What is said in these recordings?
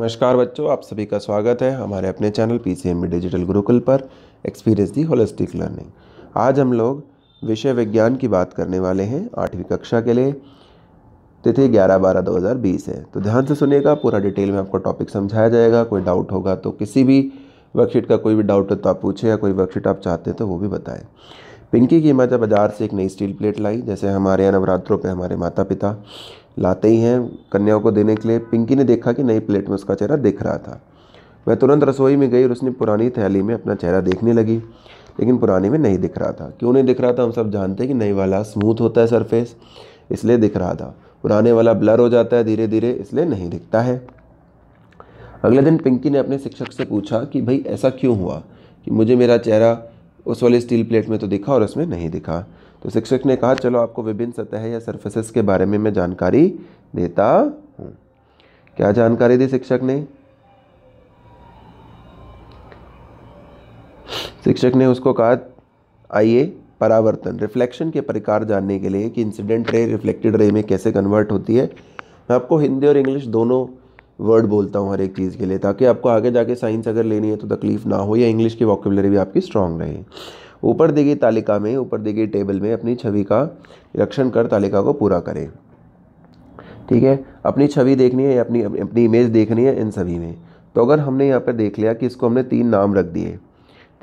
नमस्कार बच्चों आप सभी का स्वागत है हमारे अपने channel P C M B digital Gurukul पर एक्सपीरियंस दी होलिस्टिक लर्निंग आज हम लोग विषय विज्ञान की बात करने वाले हैं आठवीं कक्षा के लिए तिथि ग्यारह बारह दो हज़ार बीस है तो ध्यान से सुनिएगा पूरा डिटेल में आपको टॉपिक समझाया जाएगा कोई डाउट होगा तो किसी भी वर्कशीट का कोई भी डाउट हो तो आप पूछें या कोई वर्कशीट आप चाहते हैं तो वो भी बताएं पिंकी की माता बाज़ार से एक नई स्टील प्लेट लाई जैसे हमारे यहाँ नवरात्रों पर हमारे माता पिता लाते ही हैं कन्याओं को देने के लिए पिंकी ने देखा कि नई प्लेट में उसका चेहरा दिख रहा था वह तुरंत रसोई में गई और उसने पुरानी थैली में अपना चेहरा देखने लगी लेकिन पुराने में नहीं दिख रहा था क्यों नहीं दिख रहा था हम सब जानते हैं कि नई वाला स्मूथ होता है सरफेस इसलिए दिख रहा था पुराने वाला ब्लर हो जाता है धीरे धीरे इसलिए नहीं दिखता है अगले दिन पिंकी ने अपने शिक्षक से पूछा कि भाई ऐसा क्यों हुआ कि मुझे मेरा चेहरा उस वाले स्टील प्लेट में तो दिखा और उसमें नहीं दिखा तो शिक्षक ने कहा चलो आपको विभिन्न सतह या सर्फेसेस के बारे में मैं जानकारी देता हूँ क्या जानकारी दी शिक्षक ने शिक्षक ने उसको कहा आइए परावर्तन रिफ्लेक्शन के प्रकार जानने के लिए कि इंसिडेंट रे रिफ्लेक्टेड रे में कैसे कन्वर्ट होती है मैं आपको हिंदी और इंग्लिश दोनों वर्ड बोलता हूँ हर एक चीज़ के लिए ताकि आपको आगे जाके साइंस अगर लेनी है तो तकलीफ़ ना हो या इंग्लिश की वॉकेबलरी भी आपकी स्ट्रांग रहे ऊपर दी गई तालिका में ऊपर दी गई टेबल में अपनी छवि का निरीक्षण कर तालिका को पूरा करें ठीक है अपनी छवि देखनी है या अपनी अपनी इमेज देखनी है इन सभी में तो अगर हमने यहाँ पर देख लिया कि इसको हमने तीन नाम रख दिए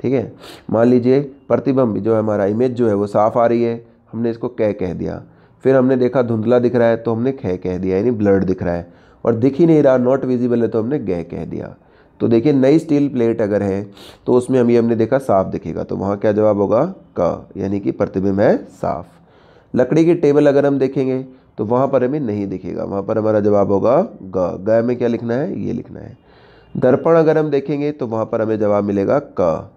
ठीक है मान लीजिए प्रतिबंब जो है हमारा इमेज जो है वो साफ़ आ रही है हमने इसको कह कह दिया फिर हमने देखा धुंधला दिख रहा है तो हमने खे कह दिया यानी ब्लर्ड दिख रहा है और दिख ही नहीं रहा नॉट विजिबल है तो हमने गह कह दिया तो देखिए नई स्टील प्लेट अगर है तो उसमें हम ये हमने देखा साफ दिखेगा तो वहाँ क्या जवाब होगा क यानी कि प्रतिबिंब है साफ लकड़ी की टेबल अगर हम देखेंगे तो वहाँ पर हमें नहीं दिखेगा वहाँ पर हमारा जवाब होगा ग ग में क्या लिखना है ये लिखना है दर्पण अगर हम देखेंगे तो वहाँ पर हमें जवाब मिलेगा क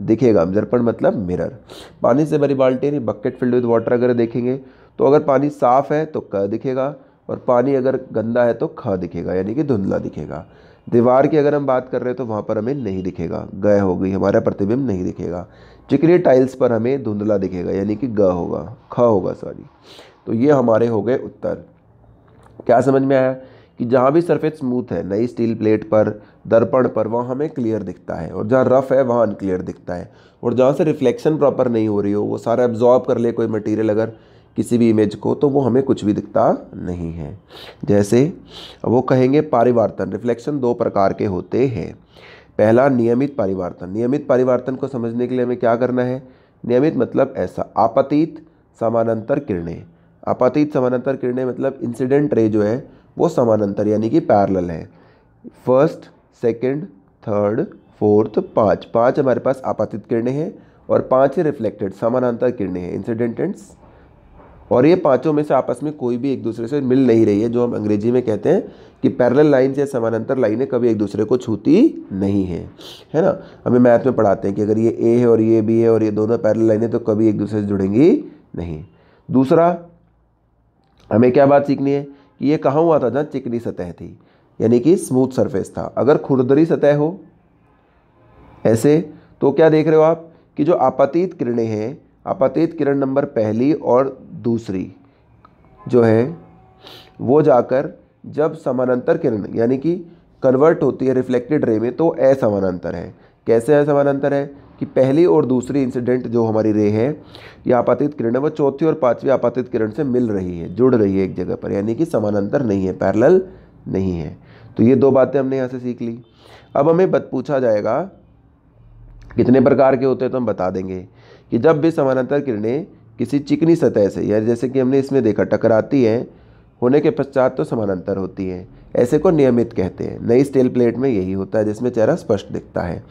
दिखेगा दर्पण मतलब मिरर पानी से भरी बाल्टी यानी बकेट फिल्ड विद वाटर अगर देखेंगे तो अगर पानी साफ है तो क दिखेगा और पानी अगर गंदा है तो ख दिखेगा यानी कि धुंधला दिखेगा दीवार की अगर हम बात कर रहे हैं तो वहाँ पर हमें नहीं दिखेगा ग हो गई हमारा प्रतिबिंब नहीं दिखेगा चिकनी टाइल्स पर हमें धुंधला दिखेगा यानी कि ग होगा ख होगा सॉरी तो ये हमारे हो गए उत्तर क्या समझ में आया कि जहाँ भी सरफेस स्मूथ है नई स्टील प्लेट पर दर्पण पर वहाँ हमें क्लियर दिखता है और जहाँ रफ़ है वहाँ अनक्लियर दिखता है और जहाँ से रिफ्लेक्शन प्रॉपर नहीं हो रही हो वो सारा एब्जॉर्ब कर ले कोई मटेरियल अगर किसी भी इमेज को तो वो हमें कुछ भी दिखता नहीं है जैसे वो कहेंगे परिवर्तन रिफ्लेक्शन दो प्रकार के होते हैं पहला नियमित परिवर्तन नियमित परिवर्तन को समझने के लिए हमें क्या करना है नियमित मतलब ऐसा आपातीत समानांतर किरणें आपातीत समानांतर किरणें मतलब इंसिडेंट रे जो है वो समानांतर यानी कि पैरल है फर्स्ट सेकंड, थर्ड फोर्थ पाँच पाँच हमारे पास आपातित किरणें हैं और पाँच ही रिफ्लेक्टेड समानांतर किरणें हैं इंसिडेंट एंड और ये पाँचों में से आपस में कोई भी एक दूसरे से मिल नहीं रही है जो हम अंग्रेजी में कहते हैं कि पैरेलल लाइन या समानांतर लाइनें कभी एक दूसरे को छूती नहीं है है ना हमें मैथ में पढ़ाते हैं कि अगर ये ए है और ये बी है और ये दोनों पैरल लाइनें तो कभी एक दूसरे से जुड़ेंगी नहीं दूसरा हमें क्या बात सीखनी है कि ये कहाँ हुआ था जहाँ चिकनी सतह थी यानी कि स्मूथ सरफेस था अगर खुरदरी सतह हो ऐसे तो क्या देख रहे हो आप कि जो आपातीत किरणें हैं आपातीत किरण नंबर पहली और दूसरी जो है वो जाकर जब समानांतर किरण यानी कि कन्वर्ट होती है रिफ्लेक्टेड रे में तो असमानांतर है कैसे असमानांतर है कि पहली और दूसरी इंसिडेंट जो हमारी रे है या आपातित किरण है वो चौथी और पांचवी आपातित किरण से मिल रही है जुड़ रही है एक जगह पर यानी कि समानांतर नहीं है पैरेलल नहीं है तो ये दो बातें हमने यहाँ से सीख ली अब हमें बत पूछा जाएगा कितने प्रकार के होते हैं तो हम बता देंगे कि जब भी समानांतर किरणें किसी चिकनी सतह से या जैसे कि हमने इसमें देखा टकराती है होने के पश्चात तो समानांतर होती है ऐसे को नियमित कहते हैं नई स्टील प्लेट में यही होता है जिसमें चेहरा स्पष्ट दिखता है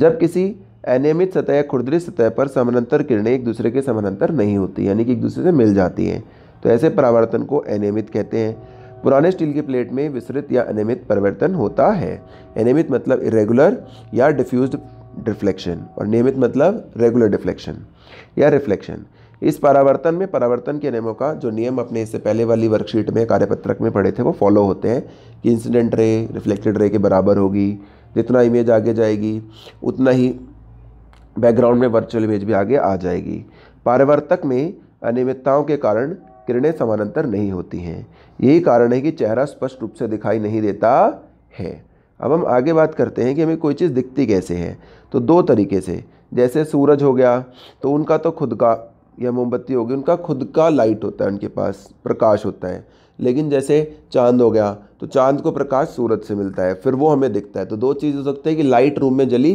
जब किसी अनियमित सतह या खुरदरी सतह पर समानांतर किरणें एक दूसरे के समानांतर नहीं होती यानी कि एक दूसरे से मिल जाती हैं तो ऐसे परावर्तन को अनियमित कहते हैं पुराने स्टील की प्लेट में विस्तृत या अनियमित परिवर्तन होता है अनियमित मतलब इरेगुलर या डिफ्यूज डिफ्लेक्शन और नियमित मतलब रेगुलर डिफ्लेक्शन या रिफ्लेक्शन इस परावर्तन में परावर्तन के नियमों का जो नियम अपने इससे पहले वाली वर्कशीट में कार्यपत्रक में पढ़े थे वो फॉलो होते हैं कि इंसिडेंट रे रिफ्लेक्टेड रे के बराबर होगी जितना इमेज आगे जाएगी उतना ही बैकग्राउंड में वर्चुअल इमेज भी आगे आ जाएगी परावर्तक में अनियमितताओं के कारण किरणें समानांतर नहीं होती हैं यही कारण है कि चेहरा स्पष्ट रूप से दिखाई नहीं देता है अब हम आगे बात करते हैं कि हमें कोई चीज़ दिखती कैसे है तो दो तरीके से जैसे सूरज हो गया तो उनका तो खुद का या मोमबत्ती होगी उनका खुद का लाइट होता है उनके पास प्रकाश होता है लेकिन जैसे चांद हो गया तो चांद को प्रकाश सूरज से मिलता है फिर वो हमें दिखता है तो दो चीज़ हो सकती है कि लाइट रूम में जली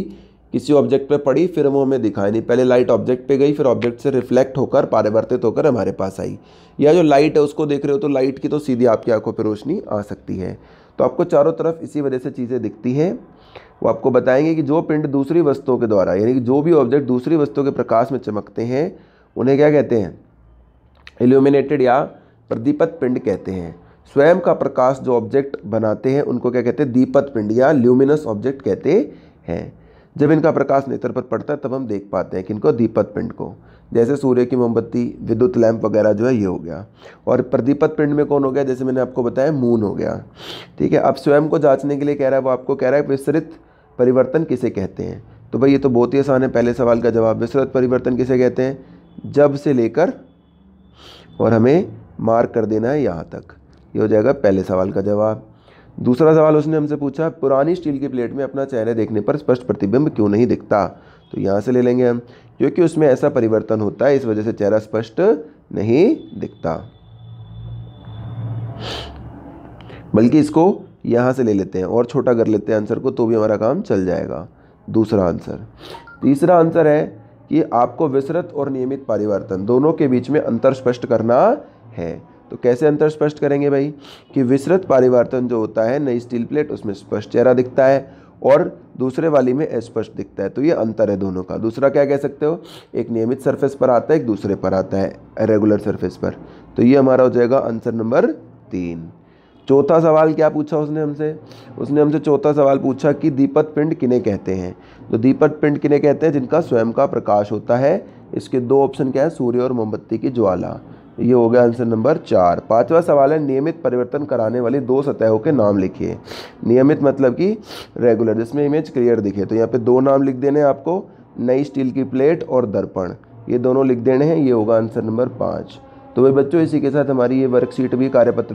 किसी ऑब्जेक्ट पे पड़ी फिर वो हमें दिखाई नहीं पहले लाइट ऑब्जेक्ट पे गई फिर ऑब्जेक्ट से रिफ्लेक्ट होकर पारिवर्तित होकर हमारे पास आई या जो लाइट है उसको देख रहे हो तो लाइट की तो सीधी आपकी आंखों पर रोशनी आ सकती है तो आपको चारों तरफ इसी वजह से चीज़ें दिखती हैं वो आपको बताएंगे कि जो पिंड दूसरी वस्तुओं के द्वारा यानी कि जो भी ऑब्जेक्ट दूसरी वस्तुओं के प्रकाश में चमकते हैं उन्हें क्या कहते हैं एल्यूमिनेटेड या प्रदीपत पिंड कहते हैं स्वयं का प्रकाश जो ऑब्जेक्ट बनाते हैं उनको क्या कहते हैं दीपत पिंड या ल्यूमिनस ऑब्जेक्ट कहते हैं जब इनका प्रकाश नेत्र पर पड़ता है तब हम देख पाते हैं कि इनको दीपत पिंड को जैसे सूर्य की मोमबत्ती विद्युत लैंप वगैरह जो है ये हो गया और प्रदीपत पिंड में कौन हो गया जैसे मैंने आपको बताया मून हो गया ठीक है अब स्वयं को जांचने के लिए कह रहा है वो आपको कह रहा है विस्तृत परिवर्तन किसे कहते हैं तो भाई ये तो बहुत ही आसान है पहले सवाल का जवाब विस्तृत परिवर्तन किसे कहते हैं जब से लेकर और हमें मार्क कर देना है यहाँ तक ये हो जाएगा पहले सवाल का जवाब दूसरा सवाल उसने हमसे पूछा पुरानी स्टील की प्लेट में अपना चेहरा देखने पर स्पष्ट प्रतिबिंब क्यों नहीं दिखता तो यहाँ से ले लेंगे हम क्योंकि उसमें ऐसा परिवर्तन होता है इस वजह से चेहरा स्पष्ट नहीं दिखता बल्कि इसको यहाँ से ले लेते हैं और छोटा कर लेते हैं आंसर को तो भी हमारा काम चल जाएगा दूसरा आंसर तीसरा आंसर है कि आपको विसरत और नियमित परिवर्तन दोनों के बीच में अंतर स्पष्ट करना है तो कैसे अंतर स्पष्ट करेंगे भाई कि विसरत परिवर्तन जो होता है नई स्टील प्लेट उसमें स्पष्ट चेहरा दिखता है और दूसरे वाली में स्पष्ट दिखता है तो ये अंतर है दोनों का दूसरा क्या कह सकते हो एक नियमित सरफेस पर आता है एक दूसरे पर आता है रेगुलर सरफेस पर तो ये हमारा हो जाएगा आंसर नंबर तीन चौथा सवाल क्या पूछा उसने हमसे उसने हमसे चौथा सवाल पूछा कि दीपक पिंड किने कहते हैं तो दीपक पिंड किने कहते हैं जिनका स्वयं का प्रकाश होता है इसके दो ऑप्शन क्या है सूर्य और मोमबत्ती की ज्वाला ये हो गया आंसर नंबर चार पांचवा सवाल है नियमित परिवर्तन कराने वाली दो सतहों के नाम लिखिए नियमित मतलब कि रेगुलर जिसमें इमेज क्लियर दिखे तो यहाँ पे दो नाम लिख देने हैं आपको नई स्टील की प्लेट और दर्पण ये दोनों लिख देने हैं ये होगा आंसर नंबर पाँच तो भाई बच्चों इसी के साथ हमारी ये वर्कशीट भी कार्यपत्र